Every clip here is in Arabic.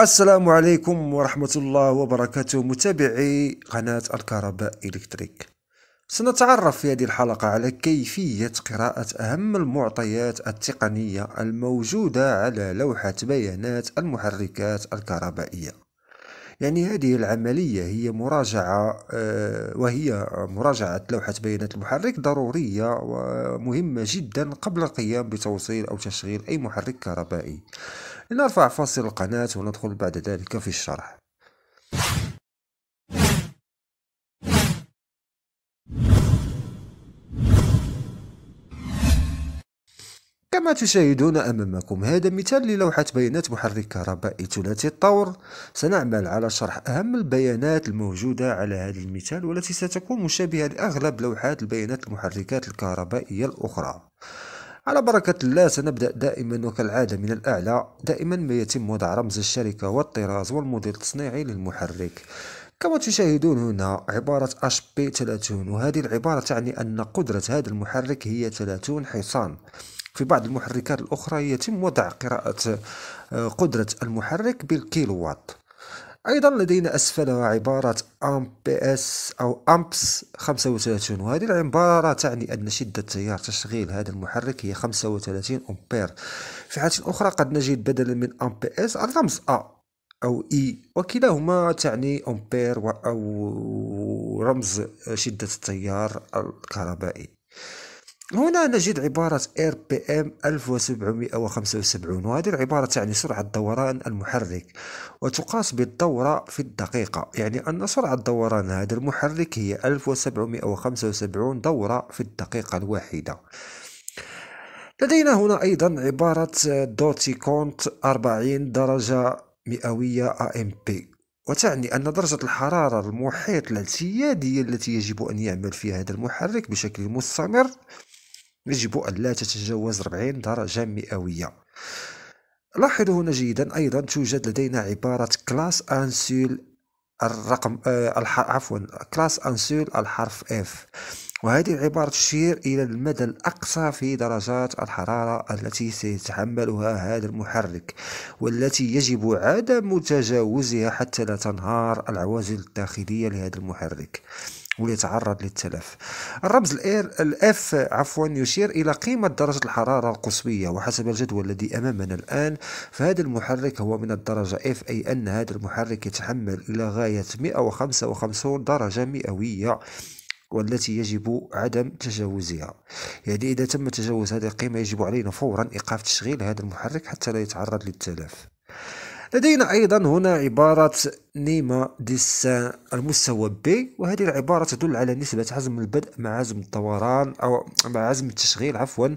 السلام عليكم ورحمة الله وبركاته متابعي قناة الكهرباء إلكتريك سنتعرف في هذه الحلقة على كيفية قراءة أهم المعطيات التقنية الموجودة على لوحة بيانات المحركات الكهربائية يعني هذه العملية هي مراجعة آه، وهي مراجعة لوحة بيانات المحرك ضرورية ومهمة جدا قبل القيام بتوصيل أو تشغيل أي محرك كهربائي لنرفع فاصل القناة وندخل بعد ذلك في الشرح كما تشاهدون أمامكم هذا مثال للوحة بيانات محرك كهربائي ثلاثي الطور سنعمل على شرح أهم البيانات الموجودة على هذا المثال والتي ستكون مشابهة لأغلب لوحات البيانات المحركات الكهربائية الأخرى على بركة الله سنبدأ دائما وكالعادة من الأعلى دائما ما يتم وضع رمز الشركة والطراز والموديل التصنيعي للمحرك كما تشاهدون هنا عبارة HP 30 وهذه العبارة تعني أن قدرة هذا المحرك هي 30 حصان في بعض المحركات الأخرى يتم وضع قراءة آه، قدرة المحرك بالكيلووات أيضا لدينا أسفلها عبارة أم بي اس أو أمبس 35 وهذه العبارة تعني أن شدة تيار تشغيل هذا المحرك هي 35 أمبير في حالة أخرى قد نجد بدلا من أم بي اس الرمز أ أو إي وكلاهما تعني أمبير أو رمز شدة التيار الكهربائي هنا نجد عبارة RPM 1775 وهذه العبارة تعني سرعة دوران المحرك وتقاس بالدورة في الدقيقة يعني أن سرعة دوران هذا المحرك هي 1775 دورة في الدقيقة الواحدة لدينا هنا أيضا عبارة دوتي كونت 40 درجة مئوية AMP وتعني أن درجة الحرارة المحيط الاعتيادية التي يجب أن يعمل فيها هذا المحرك بشكل مستمر يجب أن لا تتجاوز 40 درجة مئوية لاحظوا هنا جيدا أيضا توجد لدينا عبارة كلاس أنسول الرقم آه عفوا كلاس أنسول الحرف F وهذه العبارة تشير إلى المدى الأقصى في درجات الحرارة التي سيتحملها هذا المحرك والتي يجب عدم تجاوزها حتى لا تنهار العوازل الداخلية لهذا المحرك وليتعرض للتلف الرمز الإير الأف عفوا يشير إلى قيمة درجة الحرارة القصوية وحسب الجدول الذي أمامنا الآن فهذا المحرك هو من الدرجة اف أي أن هذا المحرك يتحمل إلى غاية 155 درجة مئوية والتي يجب عدم تجاوزها يعني إذا تم تجاوز هذه القيمة يجب علينا فورا إيقاف تشغيل هذا المحرك حتى لا يتعرض للتلف لدينا أيضا هنا عبارة نيما ديسان المستوى بي وهذه العبارة تدل على نسبة عزم البدء مع عزم الدوران أو مع عزم التشغيل عفوا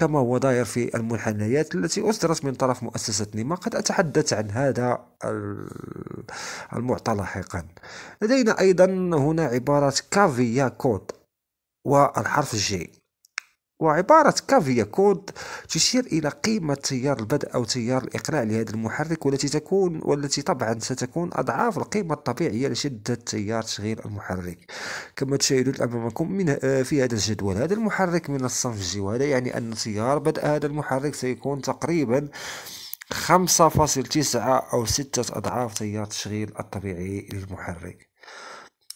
كما هو داير في المنحنيات التي أصدرت من طرف مؤسسة نيما قد أتحدث عن هذا المعطى لاحقا لدينا أيضا هنا عبارة كافيا كود والحرف جي وعبارة كافيا كود تشير إلى قيمة تيار البدء أو تيار الإقلاع لهذا المحرك والتي تكون والتي طبعا ستكون أضعاف القيمة الطبيعية لشدة تيار تشغيل المحرك كما تشاهدون أمامكم من في هذا الجدول هذا المحرك من الصنف الجي وهذا يعني أن تيار بدء هذا المحرك سيكون تقريبا خمسة فاصل تسعة أو ستة أضعاف تيار تشغيل الطبيعي للمحرك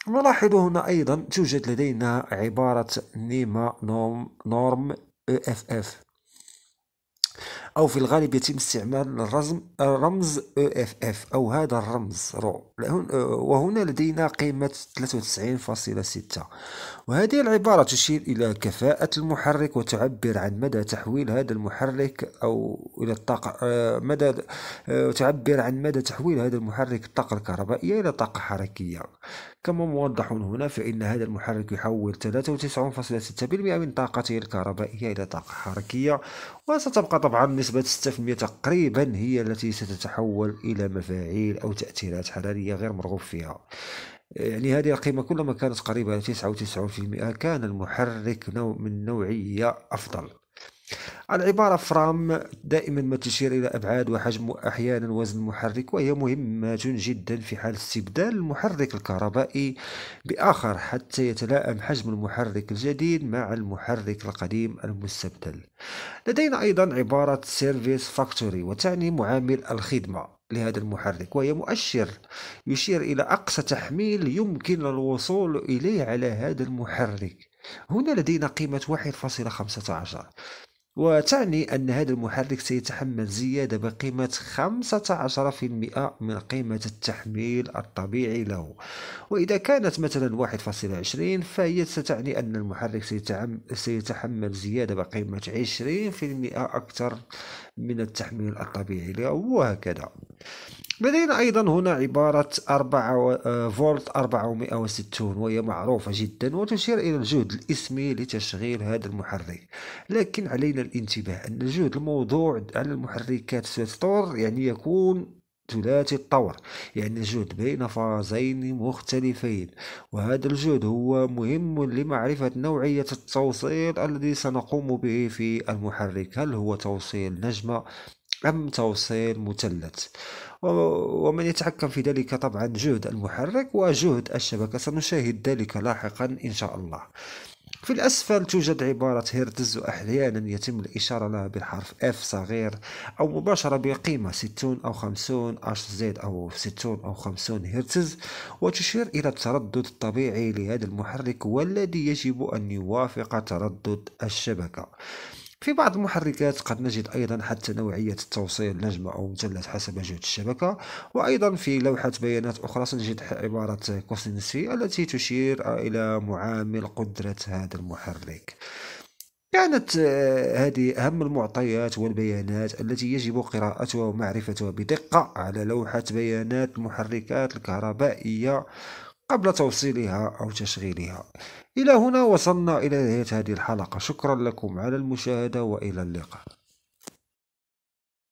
نلاحظ هنا أيضا توجد لدينا عبارة نيما نورم, نورم اف أو في الغالب يتم استعمال الرزم الرمز اف أو هذا الرمز رو وهنا لدينا قيمة 93.6 وهذه العبارة تشير إلى كفاءة المحرك وتعبر عن مدى تحويل هذا المحرك أو إلى الطاقة آه، مدى آه، تعبر عن مدى تحويل هذا المحرك الطاقة الكهربائية إلى طاقة حركية كما موضح هنا فإن هذا المحرك يحول 93.6% من طاقته الكهربائية إلى طاقة حركية وستبقى طبعا نسبة 6% تقريبا هي التي ستتحول إلى مفاعيل أو تأثيرات حرارية غير مرغوب فيها يعني هذه القيمة كلما كانت قريبة إلى 99% كان المحرك نوع من نوعية أفضل العبارة فرام دائما ما تشير إلى أبعاد وحجم وأحيانا وزن المحرك وهي مهمة جدا في حال استبدال المحرك الكهربائي بآخر حتى يتلائم حجم المحرك الجديد مع المحرك القديم المستبدل لدينا أيضا عبارة سيرفيس فاكتوري وتعني معامل الخدمة لهذا المحرك وهي مؤشر يشير إلى أقصى تحميل يمكن الوصول إليه على هذا المحرك هنا لدينا قيمة 1.15 وتعني أن هذا المحرك سيتحمل زيادة بقيمة 15% من قيمة التحميل الطبيعي له وإذا كانت مثلا 1.20 فهي ستعني أن المحرك سيتحمل زيادة بقيمة 20% أكثر من التحميل الطبيعي له وهكذا لدينا أيضا هنا عبارة 4 آه، فولت 460 وهي معروفة جدا وتشير إلى الجهد الإسمي لتشغيل هذا المحرك لكن علينا الانتباه أن الجهد الموضوع على المحركات ذات طور يعني يكون ثلاثي الطور يعني جهد بين فازين مختلفين وهذا الجهد هو مهم لمعرفة نوعية التوصيل الذي سنقوم به في المحرك هل هو توصيل نجمة أم توصيل مثلث ومن يتحكم في ذلك طبعا جهد المحرك وجهد الشبكة سنشاهد ذلك لاحقا إن شاء الله في الأسفل توجد عبارة هرتز وأحيانا يتم الإشارة لها بالحرف F صغير أو مباشرة بقيمة 60 أو 50 HZ أو 60 أو 50 هرتز وتشير إلى التردد الطبيعي لهذا المحرك والذي يجب أن يوافق تردد الشبكة في بعض المحركات قد نجد أيضا حتى نوعية التوصيل نجمة أو مثلث حسب جهة الشبكة وأيضا في لوحة بيانات أخرى سنجد عبارة كوسينسي التي تشير إلى معامل قدرة هذا المحرك كانت آه، هذه أهم المعطيات والبيانات التي يجب قراءتها ومعرفتها بدقة على لوحة بيانات المحركات الكهربائية قبل توصيلها أو تشغيلها إلى هنا وصلنا إلى نهاية هذه الحلقة شكرا لكم على المشاهدة وإلى اللقاء